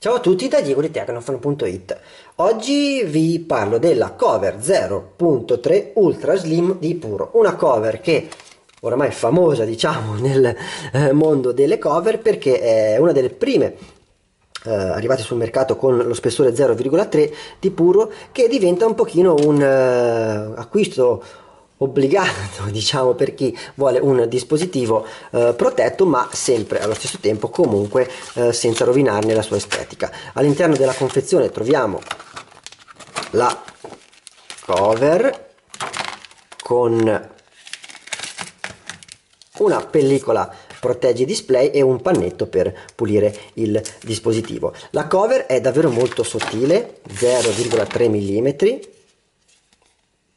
Ciao a tutti da Diego di Tecnofan.it Oggi vi parlo della cover 0.3 Ultra Slim di Puro Una cover che oramai è famosa diciamo nel eh, mondo delle cover perché è una delle prime eh, arrivate sul mercato con lo spessore 0,3 di Puro che diventa un pochino un eh, acquisto obbligato diciamo per chi vuole un dispositivo eh, protetto ma sempre allo stesso tempo comunque eh, senza rovinarne la sua estetica all'interno della confezione troviamo la cover con una pellicola protegge display e un pannetto per pulire il dispositivo la cover è davvero molto sottile 0,3 mm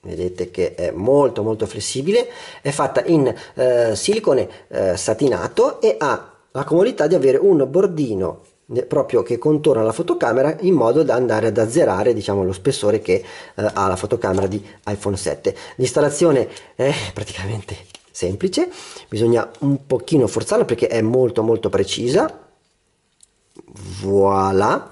vedete che è molto molto flessibile è fatta in eh, silicone eh, satinato e ha la comodità di avere un bordino eh, proprio che contorna la fotocamera in modo da andare ad azzerare diciamo lo spessore che eh, ha la fotocamera di iPhone 7 l'installazione è praticamente semplice bisogna un pochino forzarla perché è molto molto precisa voilà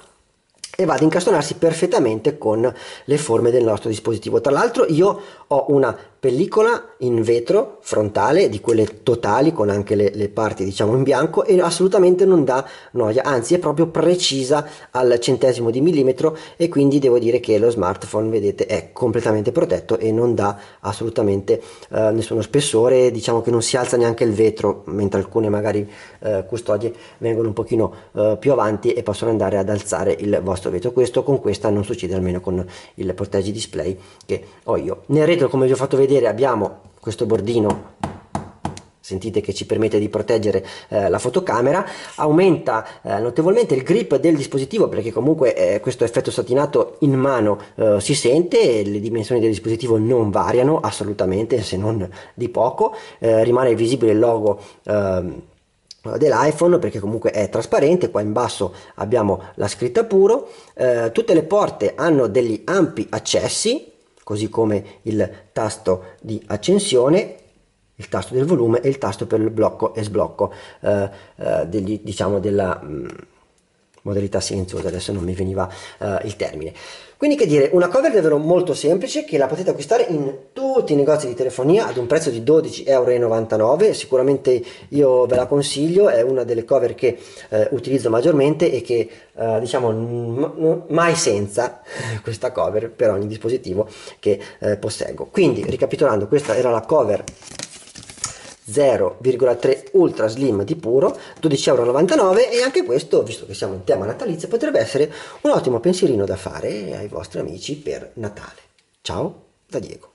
e va ad incastonarsi perfettamente con le forme del nostro dispositivo. Tra l'altro io ho una pellicola in vetro frontale, di quelle totali con anche le, le parti diciamo in bianco e assolutamente non dà noia, anzi è proprio precisa al centesimo di millimetro e quindi devo dire che lo smartphone vedete è completamente protetto e non dà assolutamente eh, nessuno spessore, diciamo che non si alza neanche il vetro mentre alcune magari eh, custodie vengono un pochino eh, più avanti e possono andare ad alzare il vostro questo, veto questo, con questa non succede almeno con il proteggi display che ho io. Nel retro come vi ho fatto vedere abbiamo questo bordino sentite che ci permette di proteggere eh, la fotocamera, aumenta eh, notevolmente il grip del dispositivo perché comunque eh, questo effetto satinato in mano eh, si sente, le dimensioni del dispositivo non variano assolutamente se non di poco, eh, rimane visibile il logo ehm, eh, dell'iPhone perché comunque è trasparente qua in basso abbiamo la scritta puro eh, tutte le porte hanno degli ampi accessi così come il tasto di accensione il tasto del volume e il tasto per il blocco e sblocco eh, eh, degli, diciamo della mh, mm, modalità silenziosa, adesso non mi veniva uh, il termine. Quindi che dire, una cover davvero molto semplice che la potete acquistare in tutti i negozi di telefonia ad un prezzo di 12,99€, sicuramente io ve la consiglio, è una delle cover che eh, utilizzo maggiormente e che eh, diciamo m- mai senza questa cover per ogni dispositivo che eh, posseggo. Quindi ricapitolando, questa era la cover 0,3 ultra slim di puro 12,99€ e anche questo visto che siamo in tema natalizio potrebbe essere un ottimo pensierino da fare ai vostri amici per Natale ciao da Diego